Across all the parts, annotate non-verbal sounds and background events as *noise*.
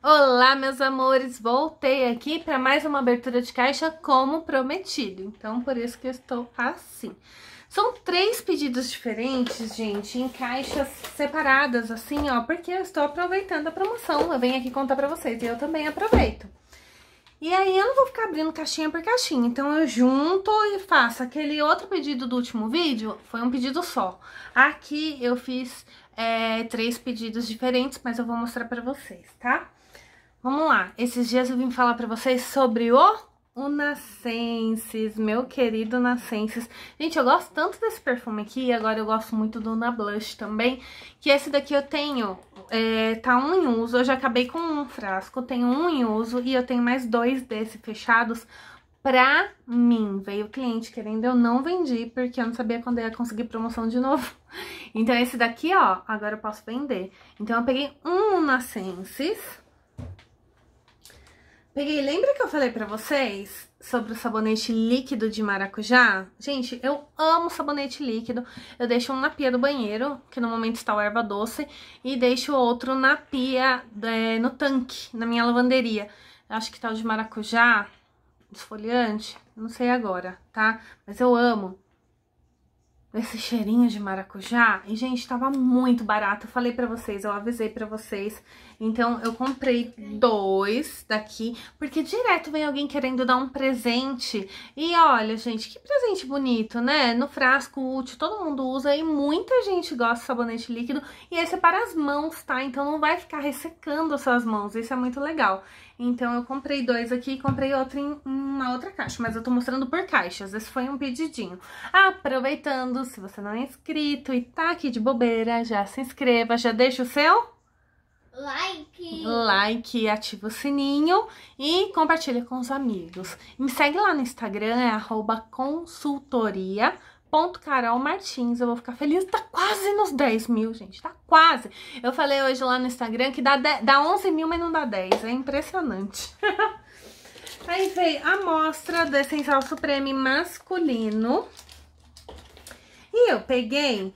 Olá, meus amores! Voltei aqui para mais uma abertura de caixa como prometido. Então, por isso que eu estou assim. São três pedidos diferentes, gente, em caixas separadas, assim, ó, porque eu estou aproveitando a promoção. Eu venho aqui contar para vocês e eu também aproveito. E aí, eu não vou ficar abrindo caixinha por caixinha, então eu junto e faço aquele outro pedido do último vídeo, foi um pedido só. Aqui eu fiz é, três pedidos diferentes, mas eu vou mostrar para vocês, tá? Vamos lá, esses dias eu vim falar para vocês sobre o Unacenses, meu querido Unacenses. Gente, eu gosto tanto desse perfume aqui, agora eu gosto muito do Nablush Blush também, que esse daqui eu tenho, é, tá um em uso, eu já acabei com um frasco, tenho um em uso e eu tenho mais dois desse fechados pra mim. Veio o cliente querendo, eu não vendi, porque eu não sabia quando ia conseguir promoção de novo. *laughs* Então esse daqui, ó, agora eu posso vender. Então eu peguei um Unacenses... Peguei, lembra que eu falei pra vocês sobre o sabonete líquido de maracujá? Gente, eu amo sabonete líquido. Eu deixo um na pia do banheiro, que no momento está o erva doce, e deixo outro na pia, é, no tanque, na minha lavanderia. Eu acho que tá o de maracujá, esfoliante, não sei agora, tá? Mas eu amo esse cheirinho de maracujá. E, gente, tava muito barato. Eu falei pra vocês, eu avisei pra vocês. Então, eu comprei dois daqui, porque direto vem alguém querendo dar um presente. E olha, gente, que presente bonito, né? No frasco útil, todo mundo usa e muita gente gosta de sabonete líquido. E esse é para as mãos, tá? Então, não vai ficar ressecando as suas mãos. Isso é muito legal. Então, eu comprei dois aqui e comprei outro em uma outra caixa. Mas eu tô mostrando por caixas. Esse foi um pedidinho. Ah, aproveitando se você não é inscrito e tá aqui de bobeira, já se inscreva, já deixa o seu like, like ativa o sininho e compartilha com os amigos. Me segue lá no Instagram, é arroba consultoria Ponto Carol Martins, eu vou ficar feliz, tá quase nos 10 mil, gente, tá quase. Eu falei hoje lá no Instagram que dá, 10, dá 11 mil, mas não dá 10, é impressionante. Aí *laughs* veio a amostra do Essencial Supreme masculino, eu peguei,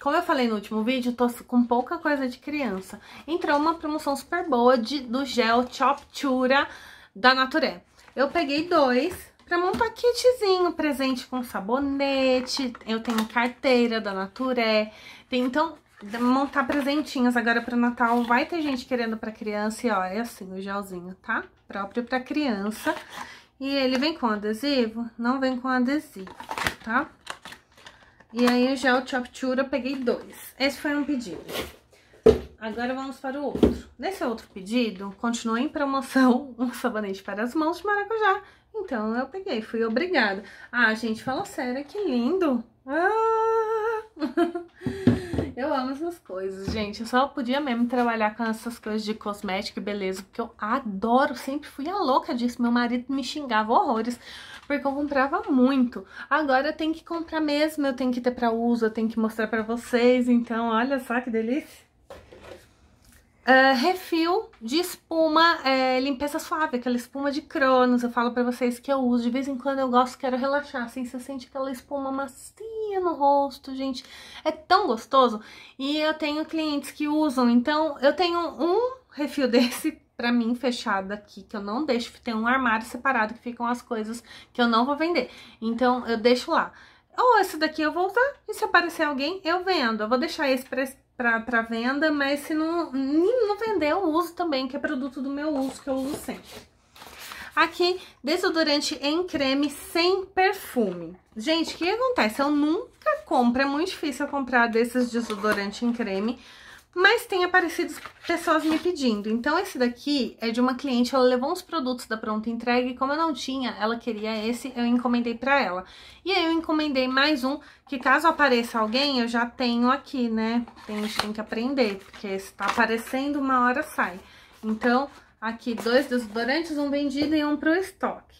como eu falei no último vídeo, tô com pouca coisa de criança. Entrou uma promoção super boa de, do gel Chop Chura da Nature. Eu peguei dois pra montar kitzinho, presente com sabonete, eu tenho carteira da Nature, Tem, então, montar presentinhos agora para o Natal. Vai ter gente querendo para criança e ó, é assim o gelzinho, tá? Próprio para criança. E ele vem com adesivo? Não vem com adesivo, tá? E aí, já o chop chura, peguei dois. Esse foi um pedido. Agora vamos para o outro. Nesse outro pedido, continua em promoção *laughs* um sabonete para as mãos de maracujá. Então, eu peguei, fui obrigada. Ah, gente, fala sério, que lindo! Ah! *laughs* eu amo essas coisas, gente. Eu só podia mesmo trabalhar com essas coisas de cosmética e beleza, porque eu adoro, sempre fui a louca disso. Meu marido me xingava horrores porque eu comprava muito. Agora eu tenho que comprar mesmo, eu tenho que ter para uso, eu tenho que mostrar para vocês. Então, olha só que delícia. Uh, refil de espuma, é, limpeza suave, aquela espuma de Cronos, eu falo pra vocês que eu uso, de vez em quando eu gosto, quero relaxar, assim, você sente aquela espuma macia no rosto, gente, é tão gostoso, e eu tenho clientes que usam, então eu tenho um refil *laughs* desse para mim fechado aqui, que eu não deixo, tem um armário separado que ficam as coisas que eu não vou vender. Então eu deixo lá. Ou esse daqui eu vou usar, e se aparecer alguém, eu vendo. Eu vou deixar esse para venda, mas se não, não vender, eu uso também, que é produto do meu uso, que eu uso sempre. Aqui, desodorante em creme sem perfume. Gente, o que acontece? Eu nunca compro, é muito difícil eu comprar desses desodorante em creme mas tem aparecido pessoas me pedindo. Então esse daqui é de uma cliente, ela levou uns produtos da pronta entrega e como eu não tinha, ela queria esse, eu encomendei para ela. E aí eu encomendei mais um, que caso apareça alguém, eu já tenho aqui, né? A tem que aprender, porque se tá aparecendo, uma hora sai. Então, aqui dois desodorantes, um vendido e um pro estoque.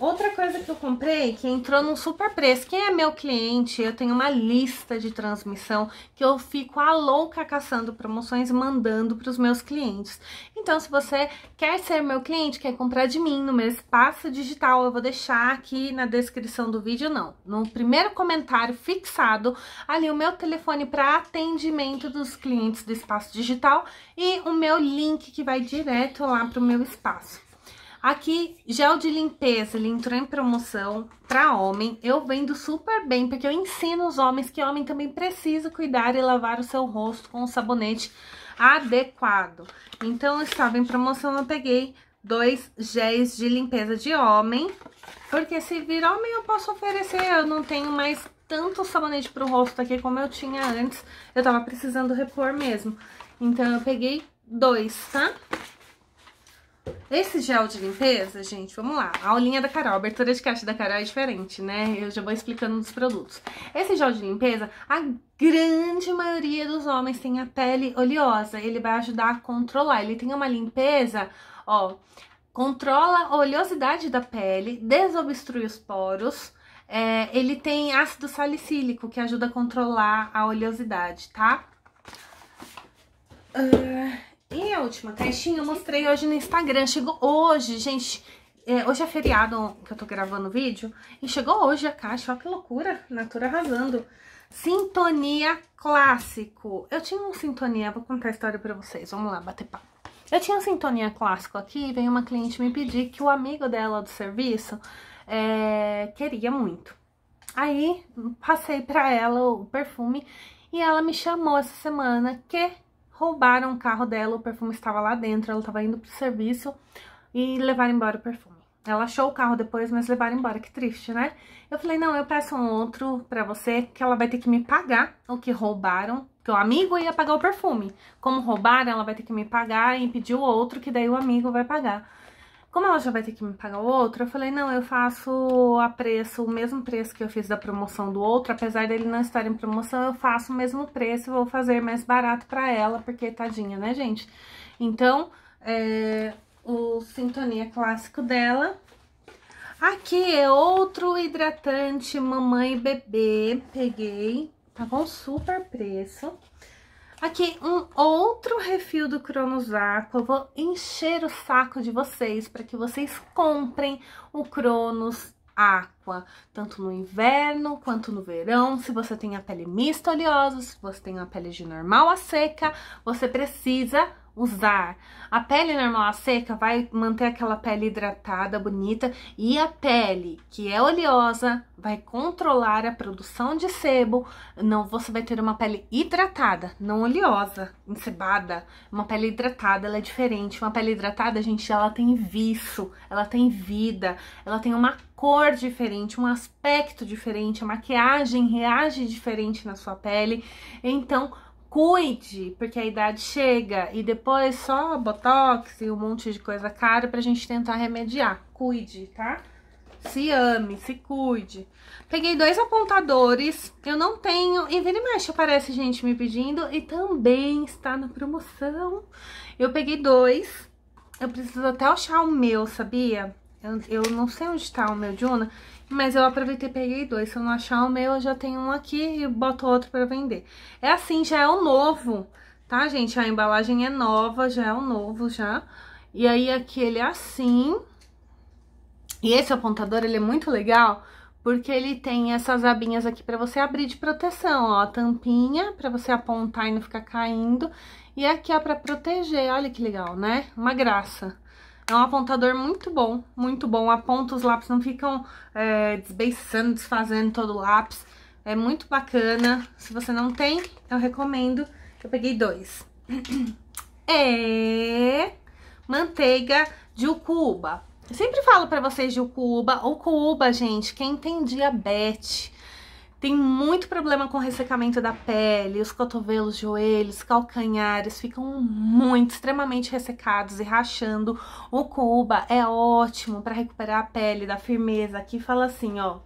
Outra coisa que eu comprei, que entrou num super preço, quem é meu cliente, eu tenho uma lista de transmissão que eu fico a louca caçando promoções e mandando para os meus clientes. Então, se você quer ser meu cliente, quer comprar de mim no meu espaço digital, eu vou deixar aqui na descrição do vídeo, não, no primeiro comentário fixado, ali o meu telefone para atendimento dos clientes do espaço digital e o meu link que vai direto lá para o meu espaço. Aqui, gel de limpeza, ele entrou em promoção para homem. Eu vendo super bem, porque eu ensino os homens que homem também precisa cuidar e lavar o seu rosto com um sabonete adequado. Então, estava em promoção, eu peguei dois géis de limpeza de homem, porque se vir homem eu posso oferecer, eu não tenho mais tanto sabonete para o rosto aqui como eu tinha antes, eu tava precisando repor mesmo. Então, eu peguei dois, tá? Esse gel de limpeza, gente, vamos lá. A aulinha da Carol, a abertura de caixa da Carol é diferente, né? Eu já vou explicando os produtos. Esse gel de limpeza, a grande maioria dos homens tem a pele oleosa. Ele vai ajudar a controlar. Ele tem uma limpeza, ó, controla a oleosidade da pele, desobstrui os poros, é, ele tem ácido salicílico, que ajuda a controlar a oleosidade, tá? Uh, e a última caixinha eu mostrei hoje no Instagram. Chegou hoje, gente. É, hoje é feriado que eu tô gravando o vídeo. E chegou hoje a caixa. Olha que loucura. Natura arrasando. Sintonia clássico. Eu tinha um sintonia, vou contar a história pra vocês. Vamos lá, bater papo. Eu tinha um sintonia clássico aqui e veio uma cliente me pedir que o amigo dela do serviço é, queria muito. Aí passei pra ela o perfume e ela me chamou essa semana que roubaram o carro dela, o perfume estava lá dentro, ela estava indo pro serviço e levaram embora o perfume. Ela achou o carro depois, mas levaram embora, que triste, né? Eu falei, não, eu peço um outro pra você, que ela vai ter que me pagar o que roubaram, que o amigo ia pagar o perfume. Como roubaram, ela vai ter que me pagar e pedir o outro, que daí o amigo vai pagar. Como ela já vai ter que me pagar o outro, eu falei, não, eu faço a preço, o mesmo preço que eu fiz da promoção do outro, apesar dele não estar em promoção, eu faço o mesmo preço e vou fazer mais barato pra ela, porque tadinha, né, gente? Então, é, o Sintonia Clássico dela. Aqui é outro hidratante mamãe e bebê, peguei, tá com super preço. Aqui um outro refil do Cronos Aqua. Eu vou encher o saco de vocês para que vocês comprem o Cronos Aqua tanto no inverno quanto no verão. Se você tem a pele mista oleosa, se você tem a pele de normal a seca, você precisa usar. A pele normal a seca vai manter aquela pele hidratada, bonita, e a pele que é oleosa vai controlar a produção de sebo. Não, você vai ter uma pele hidratada, não oleosa, encebada. Uma pele hidratada, ela é diferente. Uma pele hidratada, gente, ela tem viço, ela tem vida, ela tem uma cor diferente diferente, um aspecto diferente, a maquiagem reage diferente na sua pele. Então, cuide, porque a idade chega e depois só botox e um monte de coisa cara pra gente tentar remediar. Cuide, tá? Se ame, se cuide. Peguei dois apontadores, eu não tenho, e vira e mexe aparece gente me pedindo, e também está na promoção. Eu peguei dois, eu preciso até achar o meu, sabia? Eu, eu não sei onde está o meu Juna, mas eu aproveitei e peguei dois. Se eu não achar o meu, eu já tenho um aqui e boto outro pra vender. É assim, já é o novo, tá, gente? A embalagem é nova, já é o novo, já. E aí, aqui ele é assim. E esse apontador, ele é muito legal, porque ele tem essas abinhas aqui pra você abrir de proteção, ó. A tampinha, pra você apontar e não ficar caindo. E aqui, ó, pra proteger. Olha que legal, né? Uma graça. É um apontador muito bom, muito bom. Aponta os lápis, não ficam é, desbeiçando, desfazendo todo o lápis. É muito bacana. Se você não tem, eu recomendo. Eu peguei dois. *clears throat* É manteiga de ucuba. Eu sempre falo para vocês de ucuba. Ucuba, gente, quem tem diabetes tem muito problema com ressecamento da pele, os cotovelos, joelhos, calcanhares ficam muito, extremamente ressecados e rachando. O Cuba é ótimo para recuperar a pele, da firmeza. Aqui fala assim, ó.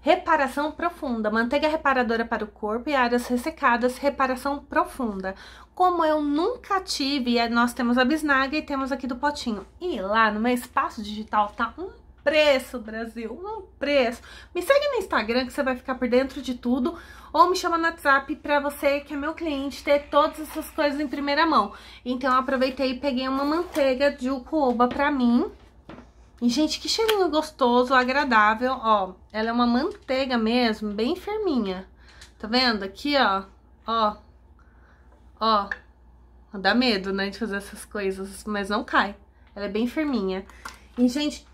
Reparação profunda, manteiga reparadora para o corpo e áreas ressecadas, reparação profunda. Como eu nunca tive, é, nós temos a bisnaga e temos aqui do potinho. E lá no meu espaço digital tá um preço, Brasil, um preço. Me segue no Instagram que você vai ficar por dentro de tudo, ou me chama no WhatsApp para você, que é meu cliente, ter todas essas coisas em primeira mão. Então, eu aproveitei e peguei uma manteiga de ucuoba para mim. E, gente, que cheirinho gostoso, agradável, ó. Ela é uma manteiga mesmo, bem firminha. Tá vendo? Aqui, ó, ó, ó. Dá medo, né, de fazer essas coisas, mas não cai. Ela é bem firminha. E, gente,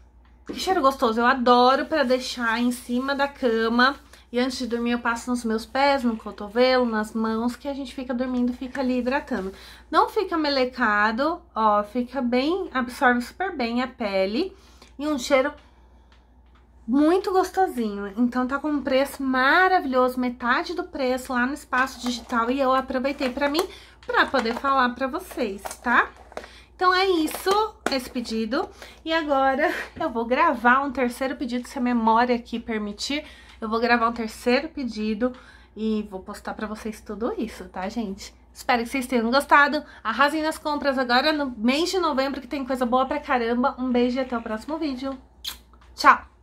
que cheiro gostoso, eu adoro pra deixar em cima da cama. E antes de dormir eu passo nos meus pés, no cotovelo, nas mãos, que a gente fica dormindo, fica ali hidratando. Não fica melecado, ó, fica bem, absorve super bem a pele. E um cheiro muito gostosinho. Então tá com um preço maravilhoso, metade do preço lá no Espaço Digital. E eu aproveitei pra mim, pra poder falar pra vocês, tá? Tá? Então é isso, esse pedido. E agora *laughs* eu vou gravar um terceiro pedido, se a memória aqui permitir. Eu vou gravar um terceiro pedido e vou postar pra vocês tudo isso, tá, gente? Espero que vocês tenham gostado. Arrasem nas compras agora no mês de novembro, que tem coisa boa pra caramba. Um beijo e até o próximo vídeo. Tchau!